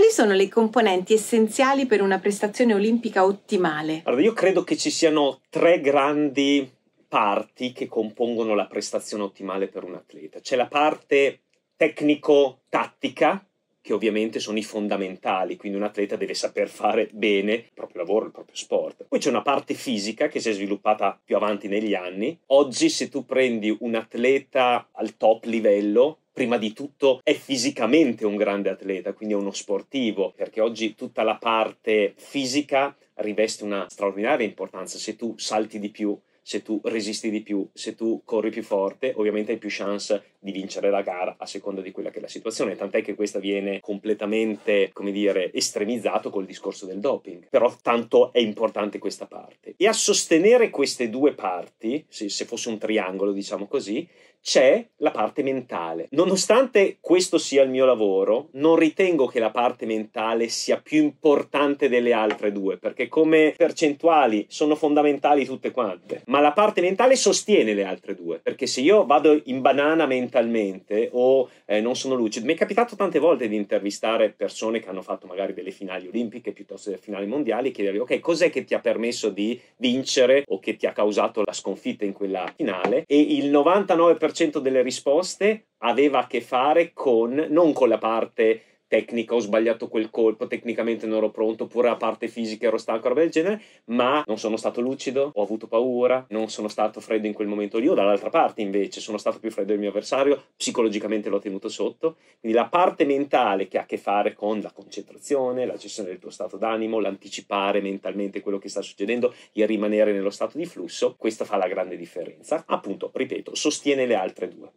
Quali sono le componenti essenziali per una prestazione olimpica ottimale? Allora, io credo che ci siano tre grandi parti che compongono la prestazione ottimale per un atleta. C'è la parte tecnico-tattica, che ovviamente sono i fondamentali, quindi un atleta deve saper fare bene il proprio lavoro, il proprio sport. Poi c'è una parte fisica che si è sviluppata più avanti negli anni. Oggi se tu prendi un atleta al top livello, prima di tutto è fisicamente un grande atleta, quindi è uno sportivo, perché oggi tutta la parte fisica riveste una straordinaria importanza. Se tu salti di più, se tu resisti di più, se tu corri più forte, ovviamente hai più chance di vincere la gara a seconda di quella che è la situazione, tant'è che questa viene completamente, come dire, estremizzato col discorso del doping. Però tanto è importante questa parte. E a sostenere queste due parti, se, se fosse un triangolo, diciamo così, c'è la parte mentale. Nonostante questo sia il mio lavoro, non ritengo che la parte mentale sia più importante delle altre due, perché come percentuali sono fondamentali tutte quante, ma la parte mentale sostiene le altre due, perché se io vado in banana mentalmente o eh, non sono lucido, mi è capitato tante volte di intervistare persone che hanno fatto magari delle finali olimpiche piuttosto che delle finali mondiali e chiedergli ok cos'è che ti ha permesso di vincere o che ti ha causato la sconfitta in quella finale e il 99% delle risposte aveva a che fare con non con la parte tecnica, ho sbagliato quel colpo, tecnicamente non ero pronto, oppure la parte fisica ero stanco, roba del genere, ma non sono stato lucido, ho avuto paura, non sono stato freddo in quel momento lì, o dall'altra parte invece sono stato più freddo del mio avversario, psicologicamente l'ho tenuto sotto. Quindi la parte mentale che ha a che fare con la concentrazione, la gestione del tuo stato d'animo, l'anticipare mentalmente quello che sta succedendo, il rimanere nello stato di flusso, questa fa la grande differenza. Appunto, ripeto, sostiene le altre due.